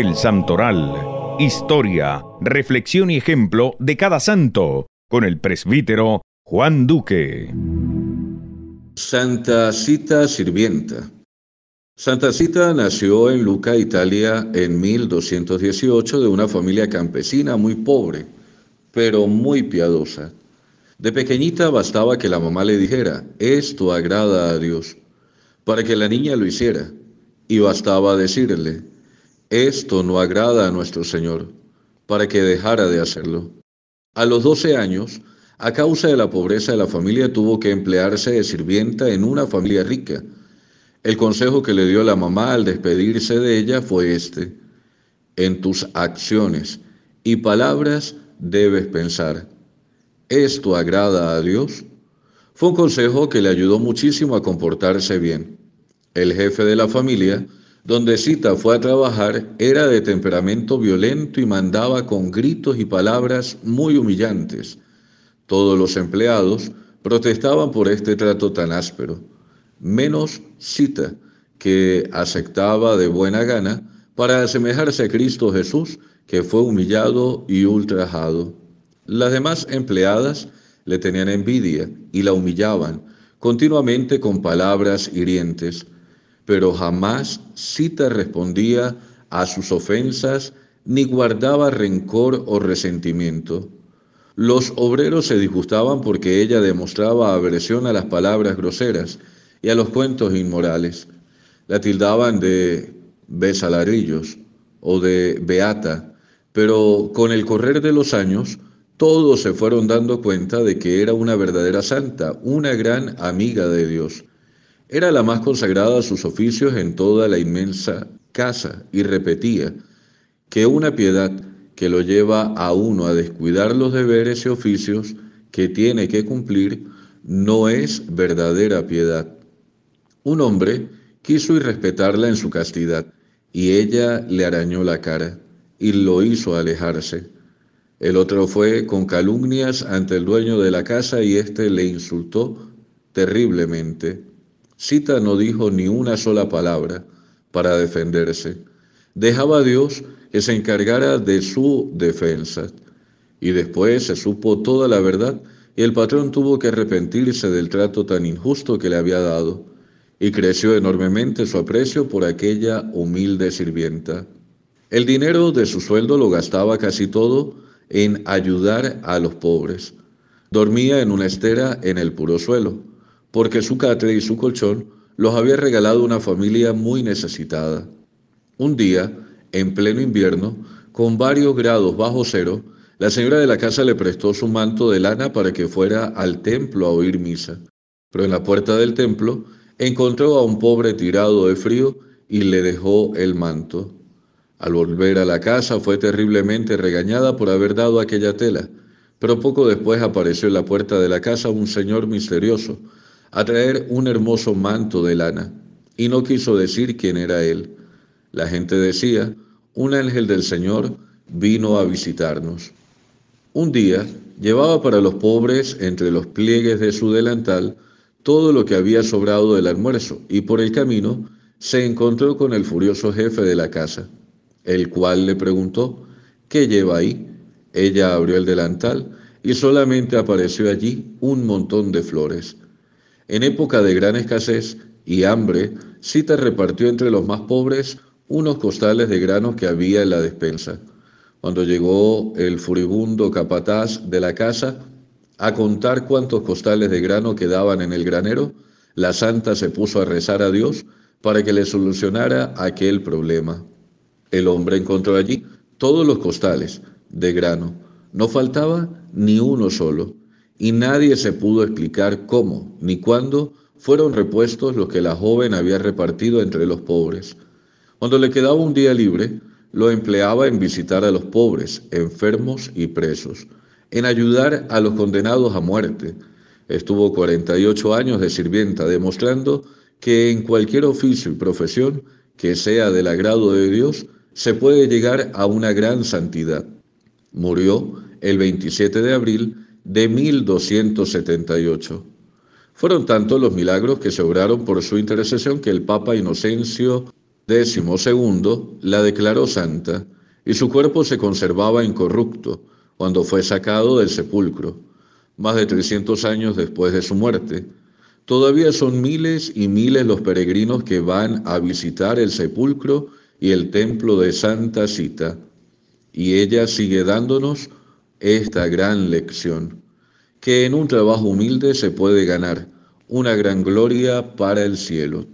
El Santoral. Historia, reflexión y ejemplo de cada santo, con el presbítero Juan Duque. Santa Cita Sirvienta. Santa Cita nació en Luca, Italia, en 1218 de una familia campesina muy pobre, pero muy piadosa. De pequeñita bastaba que la mamá le dijera, esto agrada a Dios, para que la niña lo hiciera, y bastaba decirle, esto no agrada a nuestro Señor, para que dejara de hacerlo. A los doce años, a causa de la pobreza de la familia, tuvo que emplearse de sirvienta en una familia rica. El consejo que le dio la mamá al despedirse de ella fue este. En tus acciones y palabras debes pensar. ¿Esto agrada a Dios? Fue un consejo que le ayudó muchísimo a comportarse bien. El jefe de la familia donde Cita fue a trabajar, era de temperamento violento y mandaba con gritos y palabras muy humillantes. Todos los empleados protestaban por este trato tan áspero, menos Cita, que aceptaba de buena gana para asemejarse a Cristo Jesús, que fue humillado y ultrajado. Las demás empleadas le tenían envidia y la humillaban continuamente con palabras hirientes pero jamás Cita respondía a sus ofensas ni guardaba rencor o resentimiento. Los obreros se disgustaban porque ella demostraba aversión a las palabras groseras y a los cuentos inmorales. La tildaban de besalarillos o de beata, pero con el correr de los años todos se fueron dando cuenta de que era una verdadera santa, una gran amiga de Dios. Era la más consagrada a sus oficios en toda la inmensa casa y repetía que una piedad que lo lleva a uno a descuidar los deberes y oficios que tiene que cumplir no es verdadera piedad. Un hombre quiso irrespetarla en su castidad y ella le arañó la cara y lo hizo alejarse. El otro fue con calumnias ante el dueño de la casa y éste le insultó terriblemente. Sita no dijo ni una sola palabra para defenderse. Dejaba a Dios que se encargara de su defensa. Y después se supo toda la verdad y el patrón tuvo que arrepentirse del trato tan injusto que le había dado y creció enormemente su aprecio por aquella humilde sirvienta. El dinero de su sueldo lo gastaba casi todo en ayudar a los pobres. Dormía en una estera en el puro suelo porque su catre y su colchón los había regalado una familia muy necesitada. Un día, en pleno invierno, con varios grados bajo cero, la señora de la casa le prestó su manto de lana para que fuera al templo a oír misa. Pero en la puerta del templo encontró a un pobre tirado de frío y le dejó el manto. Al volver a la casa fue terriblemente regañada por haber dado aquella tela, pero poco después apareció en la puerta de la casa un señor misterioso, a traer un hermoso manto de lana, y no quiso decir quién era él. La gente decía, un ángel del Señor vino a visitarnos. Un día llevaba para los pobres entre los pliegues de su delantal todo lo que había sobrado del almuerzo, y por el camino se encontró con el furioso jefe de la casa, el cual le preguntó, ¿qué lleva ahí? Ella abrió el delantal y solamente apareció allí un montón de flores. En época de gran escasez y hambre, Sita repartió entre los más pobres unos costales de grano que había en la despensa. Cuando llegó el furibundo capataz de la casa a contar cuántos costales de grano quedaban en el granero, la santa se puso a rezar a Dios para que le solucionara aquel problema. El hombre encontró allí todos los costales de grano. No faltaba ni uno solo y nadie se pudo explicar cómo ni cuándo fueron repuestos los que la joven había repartido entre los pobres. Cuando le quedaba un día libre, lo empleaba en visitar a los pobres, enfermos y presos, en ayudar a los condenados a muerte. Estuvo 48 años de sirvienta, demostrando que en cualquier oficio y profesión que sea del agrado de Dios, se puede llegar a una gran santidad. Murió el 27 de abril de 1278. Fueron tantos los milagros que se obraron por su intercesión que el Papa Inocencio XII la declaró santa y su cuerpo se conservaba incorrupto cuando fue sacado del sepulcro, más de 300 años después de su muerte. Todavía son miles y miles los peregrinos que van a visitar el sepulcro y el templo de Santa Cita, y ella sigue dándonos esta gran lección, que en un trabajo humilde se puede ganar una gran gloria para el cielo.